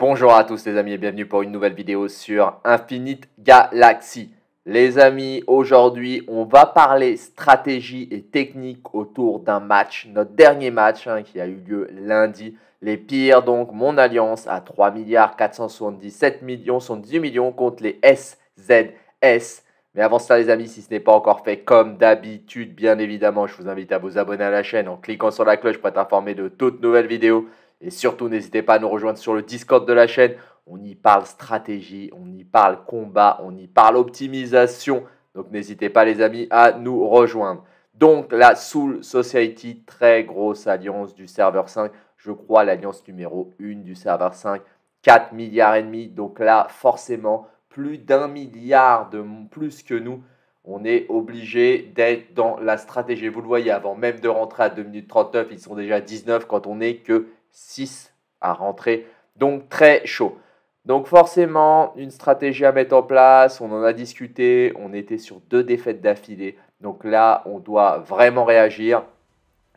Bonjour à tous les amis et bienvenue pour une nouvelle vidéo sur Infinite Galaxy. Les amis, aujourd'hui on va parler stratégie et technique autour d'un match, notre dernier match hein, qui a eu lieu lundi. Les pires donc, mon alliance à 3 milliards 477 millions, millions contre les SZS. Mais avant cela, les amis, si ce n'est pas encore fait, comme d'habitude, bien évidemment, je vous invite à vous abonner à la chaîne en cliquant sur la cloche pour être informé de toutes nouvelles vidéos. Et surtout, n'hésitez pas à nous rejoindre sur le Discord de la chaîne. On y parle stratégie, on y parle combat, on y parle optimisation. Donc n'hésitez pas les amis à nous rejoindre. Donc la Soul Society, très grosse alliance du serveur 5. Je crois l'alliance numéro 1 du serveur 5. 4 milliards et demi. Donc là, forcément, plus d'un milliard de plus que nous. On est obligé d'être dans la stratégie. Vous le voyez, avant même de rentrer à 2 minutes 39, ils sont déjà 19 quand on n'est que 6 à rentrer. Donc très chaud. Donc forcément, une stratégie à mettre en place, on en a discuté, on était sur deux défaites d'affilée. Donc là, on doit vraiment réagir.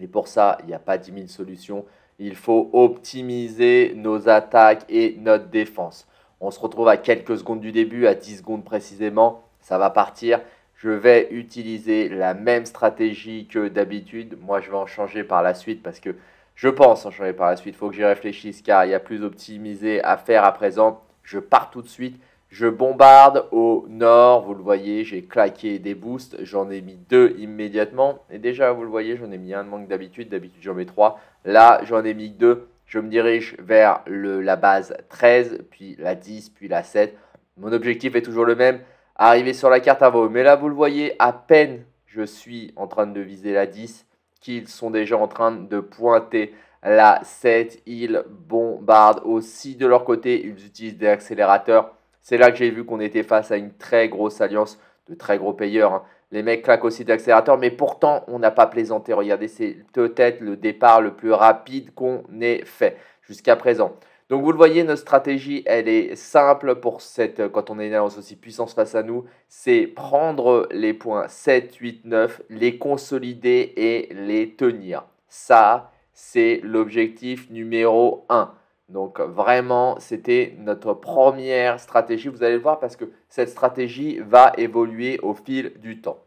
Et pour ça, il n'y a pas 10 000 solutions. Il faut optimiser nos attaques et notre défense. On se retrouve à quelques secondes du début, à 10 secondes précisément. Ça va partir. Je vais utiliser la même stratégie que d'habitude. Moi, je vais en changer par la suite parce que je pense en hein, changer par la suite. Il faut que j'y réfléchisse car il y a plus optimisé à faire à présent. Je pars tout de suite. Je bombarde au nord. Vous le voyez, j'ai claqué des boosts. J'en ai mis deux immédiatement. Et déjà, vous le voyez, j'en ai mis un de manque d'habitude. D'habitude, j'en mets trois. Là, j'en ai mis deux. Je me dirige vers la base 13, puis la 10, puis la 7. Mon objectif est toujours le même. Arriver sur la carte avant. Mais là, vous le voyez, à peine je suis en train de viser la 10 qu'ils sont déjà en train de pointer la 7. Ils bombardent aussi de leur côté. Ils utilisent des accélérateurs. C'est là que j'ai vu qu'on était face à une très grosse alliance de très gros payeurs. Hein. Les mecs claquent aussi accélérateurs. mais pourtant, on n'a pas plaisanté. Regardez, c'est peut-être le départ le plus rapide qu'on ait fait jusqu'à présent. Donc vous le voyez, notre stratégie, elle est simple pour cette, euh, quand on a une alliance aussi puissance face à nous, c'est prendre les points 7, 8, 9, les consolider et les tenir. Ça, c'est l'objectif numéro 1. Donc vraiment, c'était notre première stratégie, vous allez le voir, parce que cette stratégie va évoluer au fil du temps.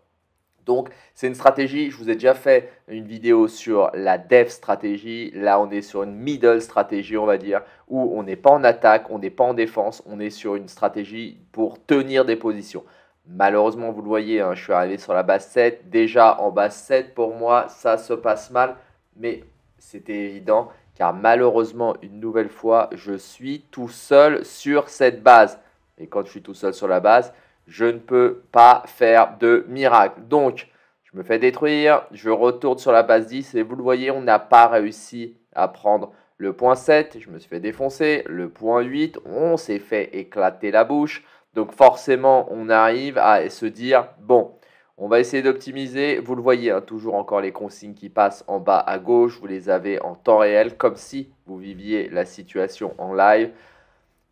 Donc, c'est une stratégie, je vous ai déjà fait une vidéo sur la dev stratégie. Là, on est sur une middle stratégie, on va dire, où on n'est pas en attaque, on n'est pas en défense, on est sur une stratégie pour tenir des positions. Malheureusement, vous le voyez, hein, je suis arrivé sur la base 7. Déjà, en base 7, pour moi, ça se passe mal, mais c'était évident, car malheureusement, une nouvelle fois, je suis tout seul sur cette base. Et quand je suis tout seul sur la base, je ne peux pas faire de miracle. Donc, je me fais détruire, je retourne sur la base 10 et vous le voyez, on n'a pas réussi à prendre le point 7, je me suis fait défoncer, le point 8, on s'est fait éclater la bouche. Donc forcément, on arrive à se dire, bon, on va essayer d'optimiser. Vous le voyez, hein, toujours encore les consignes qui passent en bas à gauche, vous les avez en temps réel, comme si vous viviez la situation en live.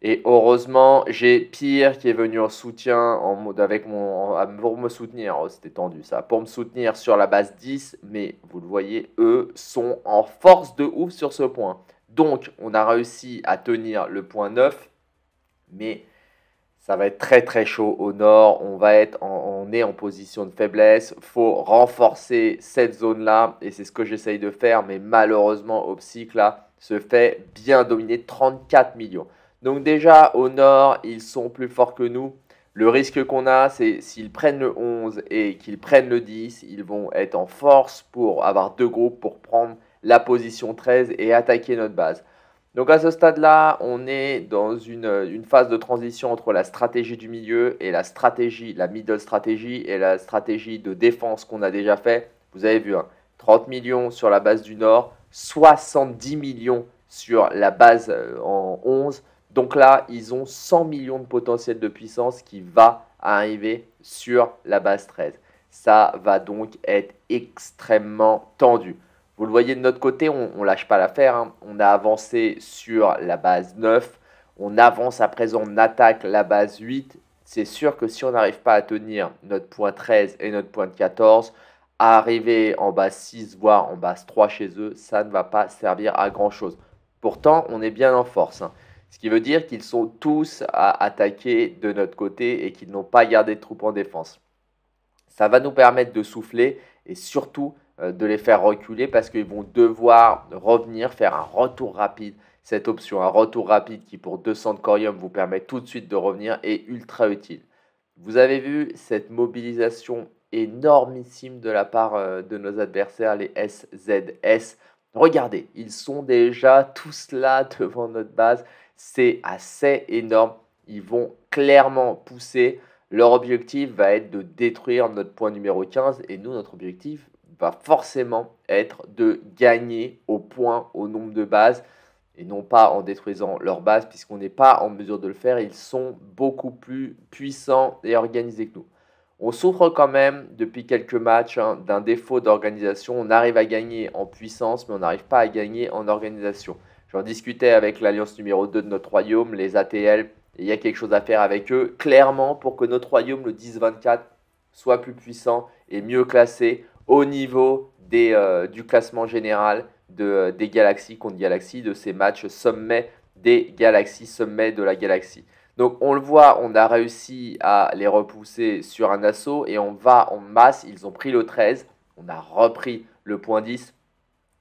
Et heureusement, j'ai Pierre qui est venu en soutien, avec pour me soutenir, oh, c'était tendu ça, pour me soutenir sur la base 10, mais vous le voyez, eux sont en force de ouf sur ce point. Donc, on a réussi à tenir le point 9, mais ça va être très très chaud au nord, on, va être on est en position de faiblesse, Il faut renforcer cette zone-là, et c'est ce que j'essaye de faire, mais malheureusement, Opsic, se fait bien dominer 34 millions. Donc déjà, au nord, ils sont plus forts que nous. Le risque qu'on a, c'est s'ils prennent le 11 et qu'ils prennent le 10, ils vont être en force pour avoir deux groupes pour prendre la position 13 et attaquer notre base. Donc à ce stade-là, on est dans une, phase de transition entre la stratégie du milieu et la stratégie, la middle stratégie et la stratégie de défense qu'on a déjà fait. Vous avez vu, 30 hein, millions sur la base du Nord, 70 millions sur la base euh, en 11. Donc là, ils ont 100 millions de potentiel de puissance qui va arriver sur la base 13. Ça va donc être extrêmement tendu. Vous le voyez de notre côté, on, ne lâche pas l'affaire. Hein. On a avancé sur la base 9. On avance à présent, on attaque la base 8. C'est sûr que si on n'arrive pas à tenir notre point 13 et notre point 14, arriver en base 6, voire en base 3 chez eux, ça ne va pas servir à grand chose. Pourtant, on est bien en force. Hein. Ce qui veut dire qu'ils sont tous à attaquer de notre côté et qu'ils n'ont pas gardé de troupes en défense. Ça va nous permettre de souffler et surtout euh, de les faire reculer parce qu'ils vont devoir revenir, faire un retour rapide. Cette option, un retour rapide qui pour 200 de corium vous permet tout de suite de revenir est ultra utile. Vous avez vu cette mobilisation énormissime de la part euh, de nos adversaires, les SZS. Regardez, ils sont déjà tous là devant notre base c'est assez énorme. Ils vont clairement pousser. Leur objectif va être de détruire notre point numéro 15 et nous, notre objectif va forcément être de gagner au point, au nombre de bases et non pas en détruisant leur base puisqu'on n'est pas en mesure de le faire. Ils sont beaucoup plus puissants et organisés que nous. On souffre quand même depuis quelques matchs hein, d'un défaut d'organisation. On arrive à gagner en puissance mais on n'arrive pas à gagner en organisation. J'en discutais avec l'alliance numéro 2 de notre royaume, les ATL. Il y a quelque chose à faire avec eux, clairement, pour que notre royaume, le 10-24, soit plus puissant et mieux classé au niveau euh, du classement général euh, des galaxies contre galaxies, de ces matchs sommet des galaxies, sommet de la galaxie. Donc on le voit, on a réussi à les repousser sur un assaut et on va en masse, ils ont pris le 13, on a repris le point 10,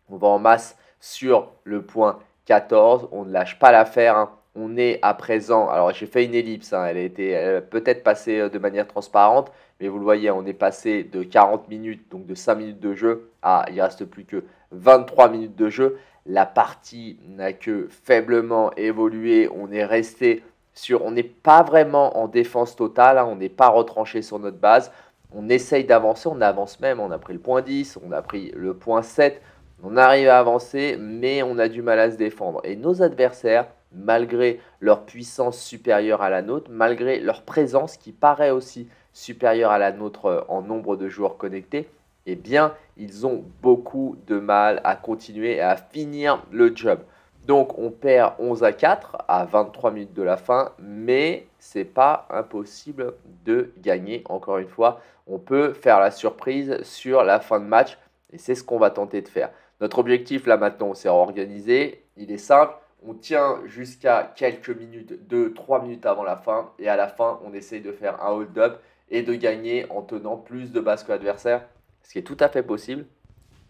on va en masse sur le point 14. On ne lâche pas l'affaire. Hein. On est à présent. Alors, j'ai fait une ellipse. Hein, elle a été peut-être passée euh, de manière transparente. Mais vous le voyez, on est passé de 40 minutes, donc de 5 minutes de jeu, à il reste plus que 23 minutes de jeu. La partie n'a que faiblement évolué. On est resté sur. On n'est pas vraiment en défense totale. Hein, on n'est pas retranché sur notre base. On essaye d'avancer. On avance même. On a pris le point 10. On a pris le point 7. On arrive à avancer, mais on a du mal à se défendre. Et nos adversaires, malgré leur puissance supérieure à la nôtre, malgré leur présence qui paraît aussi supérieure à la nôtre euh, en nombre de joueurs connectés, eh bien, ils ont beaucoup de mal à continuer et à finir le job. Donc, on perd 11 à 4 à 23 minutes de la fin, mais ce n'est pas impossible de gagner. Encore une fois, on peut faire la surprise sur la fin de match et c'est ce qu'on va tenter de faire. Notre objectif là maintenant, c'est s'est il est simple, on tient jusqu'à quelques minutes, 2-3 minutes avant la fin, et à la fin, on essaye de faire un hold-up et de gagner en tenant plus de bases que l'adversaire, ce qui est tout à fait possible,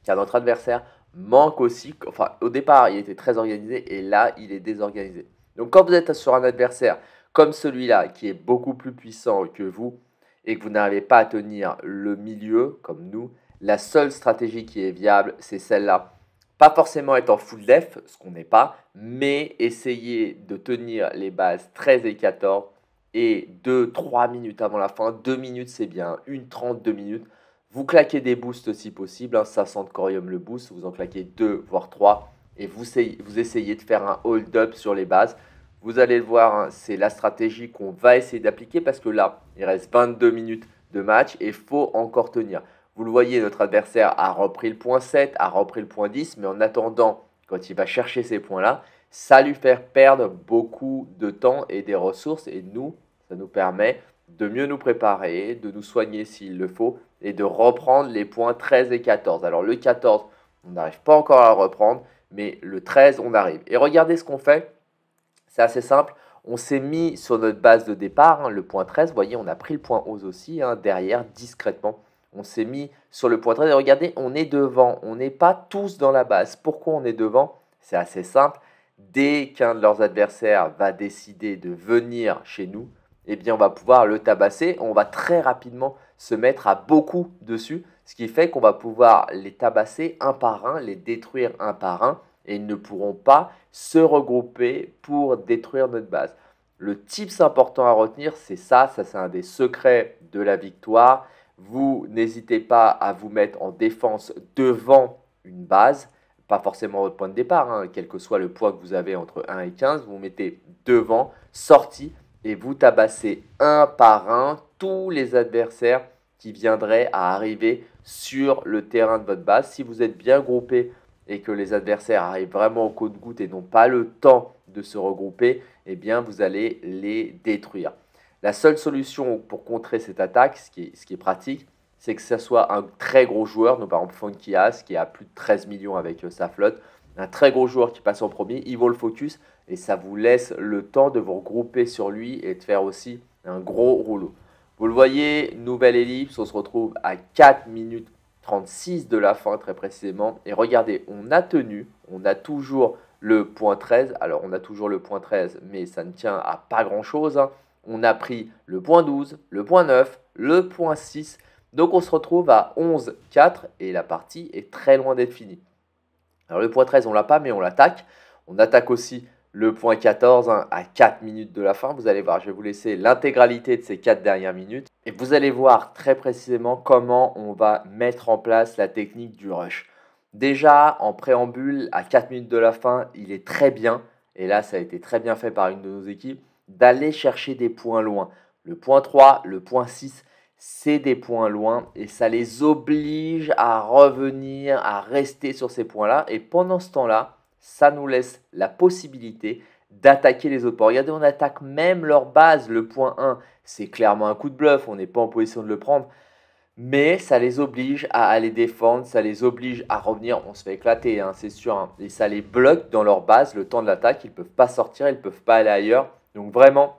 car notre adversaire manque aussi, enfin au départ, il était très organisé, et là, il est désorganisé. Donc quand vous êtes sur un adversaire comme celui-là, qui est beaucoup plus puissant que vous, et que vous n'arrivez pas à tenir le milieu comme nous, la seule stratégie qui est viable, c'est celle-là. Pas forcément être en full def, ce qu'on n'est pas, mais essayer de tenir les bases 13 et 14 et 2-3 minutes avant la fin. 2 minutes, c'est bien. 1 30, 2 minutes. Vous claquez des boosts si possible. Hein, ça 500 corium le boost. Vous en claquez 2, voire 3. Et vous essayez de faire un hold-up sur les bases. Vous allez le voir, hein, c'est la stratégie qu'on va essayer d'appliquer parce que là, il reste 22 minutes de match et faut encore tenir. Vous le voyez, notre adversaire a repris le point 7, a repris le point 10, mais en attendant, quand il va chercher ces points-là, ça lui fait perdre beaucoup de temps et des ressources et nous, ça nous permet de mieux nous préparer, de nous soigner s'il le faut et de reprendre les points 13 et 14. Alors le 14, on n'arrive pas encore à le reprendre, mais le 13, on arrive. Et regardez ce qu'on fait assez simple. On s'est mis sur notre base de départ, hein, le point 13. Vous voyez, on a pris le point hausse aussi, hein, derrière, discrètement. On s'est mis sur le point 13. Et regardez, on est devant. On n'est pas tous dans la base. Pourquoi on est devant C'est assez simple. Dès qu'un de leurs adversaires va décider de venir chez nous, eh bien, on va pouvoir le tabasser. On va très rapidement se mettre à beaucoup dessus, ce qui fait qu'on va pouvoir les tabasser un par un, les détruire un par un et ils ne pourront pas se regrouper pour détruire notre base. Le tips important à retenir, c'est ça, ça c'est un des secrets de la victoire. Vous n'hésitez pas à vous mettre en défense devant une base, pas forcément votre point de départ, hein. quel que soit le poids que vous avez entre 1 et 15, vous, vous mettez devant, sortie, et vous tabassez un par un tous les adversaires qui viendraient à arriver sur le terrain de votre base. Si vous êtes bien groupé et que les adversaires arrivent vraiment au de goutte et n'ont pas le temps de se regrouper, eh bien vous allez les détruire. La seule solution pour contrer cette attaque, ce qui est, pratique, c'est que ce soit un très gros joueur, donc par exemple Funky qui a plus de 13 millions avec euh, sa flotte, un très gros joueur qui passe en premier, il vaut le focus et ça vous laisse le temps de vous regrouper sur lui et de faire aussi un gros rouleau. Vous le voyez, nouvelle ellipse, on se retrouve à 4 minutes 36 de la fin très précisément. Et regardez, on a tenu, on a toujours le point 13. Alors on a toujours le point 13, mais ça ne tient à pas grand-chose. Hein. On a pris le point 12, le point 9, le point 6. Donc on se retrouve à 11, 4 et la partie est très loin d'être finie. Alors le point 13, on l'a pas, mais on l'attaque. On attaque aussi le point 14 hein, à 4 minutes de la fin. Vous allez voir, je vais vous laisser l'intégralité de ces 4 dernières minutes. Et vous allez voir très précisément comment on va mettre en place la technique du rush. Déjà, en préambule, à 4 minutes de la fin, il est très bien, et là ça a été très bien fait par une de nos équipes, d'aller chercher des points loin. Le point 3, le point 6, c'est des points loin et ça les oblige à revenir, à rester sur ces points-là. Et pendant ce temps-là, ça nous laisse la possibilité d'attaquer les autres Regardez, on attaque même leur base, le point 1. C'est clairement un coup de bluff, on n'est pas en position de le prendre. Mais ça les oblige à aller défendre, ça les oblige à revenir. On se fait éclater, hein, c'est sûr. Hein. Et ça les bloque dans leur base le temps de l'attaque. Ils ne peuvent pas sortir, ils ne peuvent pas aller ailleurs. Donc vraiment,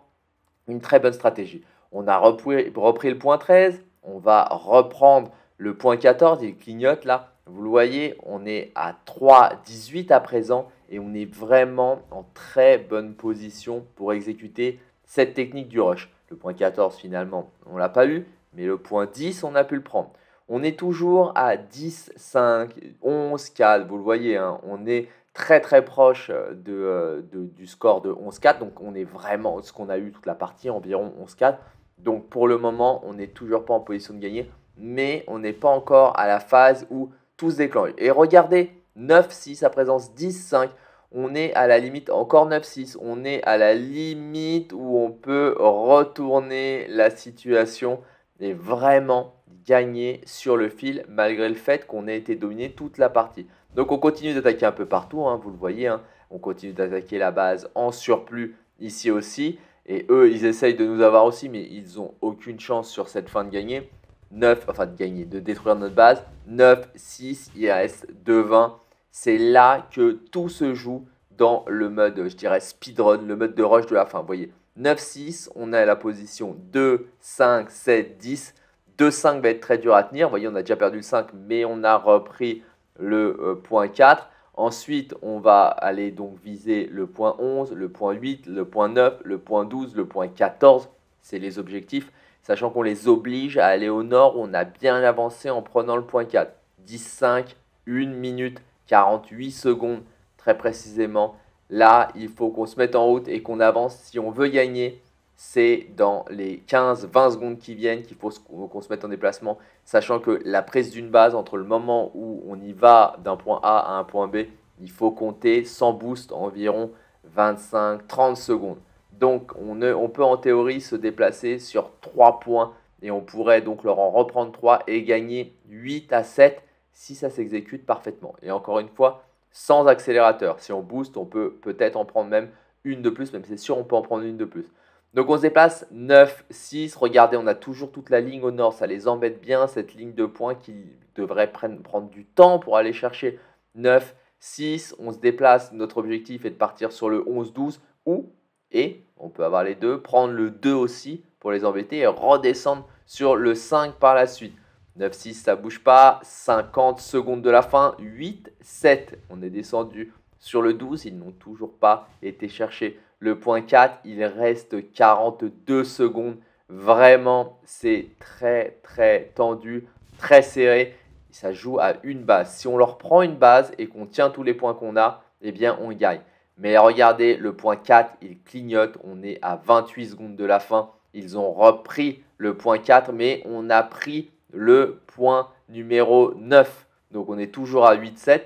une très bonne stratégie. On a repris, repris le point 13. On va reprendre le point 14. Il clignote là. Vous le voyez, on est à 3,18 à présent et on est vraiment en très bonne position pour exécuter cette technique du rush. Le point 14 finalement, on ne l'a pas eu, mais le point 10, on a pu le prendre. On est toujours à 10, 5, 11, 4, vous le voyez, hein. on est très très proche euh, euh, de, du score de 11-4, donc on est vraiment ce qu'on a eu toute la partie, environ 11-4. Donc pour le moment, on n'est toujours pas en position de gagner, mais on n'est pas encore à la phase où tous Et regardez, 9-6, à présence 10-5, on est à la limite, encore 9-6, on est à la limite où on peut retourner la situation et vraiment gagner sur le fil malgré le fait qu'on ait été dominé toute la partie. Donc on continue d'attaquer un peu partout, hein, vous le voyez, hein. on continue d'attaquer la base en surplus ici aussi. Et eux, ils essayent de nous avoir aussi, mais ils n'ont aucune chance sur cette fin de gagner. 9, enfin de gagner, de détruire notre base. 9, 6, IAS, 2, 20. C'est là que tout se joue dans le mode, je dirais, speedrun, le mode de rush de la fin. Vous voyez, 9, 6, on a la position 2, 5, 7, 10. 2, 5 va être très dur à tenir. Vous voyez, on a déjà perdu le 5, mais on a repris le euh, point 4. Ensuite, on va aller donc viser le point 11, le point 8, le point 9, le point 12, le point 14. C'est les objectifs sachant qu'on les oblige à aller au nord, on a bien avancé en prenant le point 4. 10-5, 1 minute 48 secondes très précisément. Là, il faut qu'on se mette en route et qu'on avance. Si on veut gagner, c'est dans les 15-20 secondes qui viennent qu'il faut qu'on se mette en déplacement, sachant que la prise d'une base entre le moment où on y va d'un point A à un point B, il faut compter sans boost environ 25-30 secondes. Donc on, on peut en théorie se déplacer sur 3 points et on pourrait donc leur en reprendre 3 et gagner 8 à 7 si ça s'exécute parfaitement. Et encore une fois, sans accélérateur. Si on booste, on peut peut-être en prendre même une de plus, même c'est sûr, on peut en prendre une de plus. Donc on se déplace 9, 6. Regardez, on a toujours toute la ligne au nord. Ça les embête bien, cette ligne de points qui devrait prendre du temps pour aller chercher 9, 6. On se déplace. Notre objectif est de partir sur le 11, 12 ou et on peut avoir les deux, prendre le 2 aussi pour les embêter et redescendre sur le 5 par la suite. 9-6, ça bouge pas. 50 secondes de la fin. 8-7. On est descendu sur le 12. Ils n'ont toujours pas été cherchés. le point 4. Il reste 42 secondes. Vraiment, c'est très, très tendu, très serré. Ça joue à une base. Si on leur prend une base et qu'on tient tous les points qu'on a, eh bien, on gagne. Mais regardez, le point 4, il clignote. On est à 28 secondes de la fin. Ils ont repris le point 4, mais on a pris le point numéro 9. Donc on est toujours à 8-7,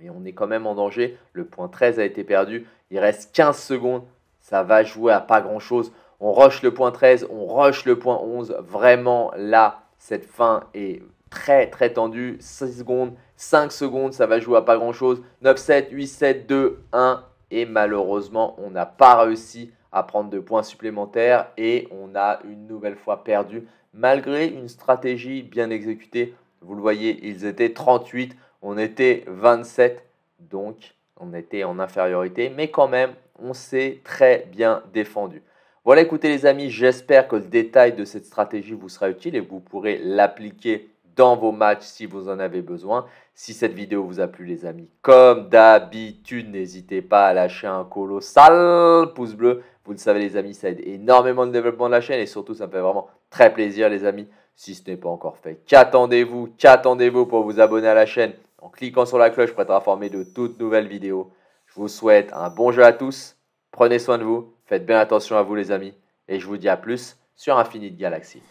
mais on est quand même en danger. Le point 13 a été perdu. Il reste 15 secondes. Ça va jouer à pas grand-chose. On rush le point 13, on rush le point 11. Vraiment, là, cette fin est très très tendu. 6 secondes, 5 secondes, ça va jouer à pas grand chose. 9-7, 8-7, 2-1. Et malheureusement, on n'a pas réussi à prendre de points supplémentaires et on a une nouvelle fois perdu malgré une stratégie bien exécutée. Vous le voyez, ils étaient 38, on était 27, donc on était en infériorité, mais quand même, on s'est très bien défendu. Voilà, écoutez les amis, j'espère que le détail de cette stratégie vous sera utile et que vous pourrez l'appliquer dans vos matchs si vous en avez besoin. Si cette vidéo vous a plu les amis, comme d'habitude, n'hésitez pas à lâcher un colossal pouce bleu. Vous le savez les amis, ça aide énormément le développement de la chaîne et surtout ça me fait vraiment très plaisir les amis. Si ce n'est pas encore fait, qu'attendez-vous Qu'attendez-vous pour vous abonner à la chaîne en cliquant sur la cloche pour être informé de toutes nouvelles vidéos. Je vous souhaite un bon jeu à tous. Prenez soin de vous, faites bien attention à vous les amis et je vous dis à plus sur Infinite Galaxy.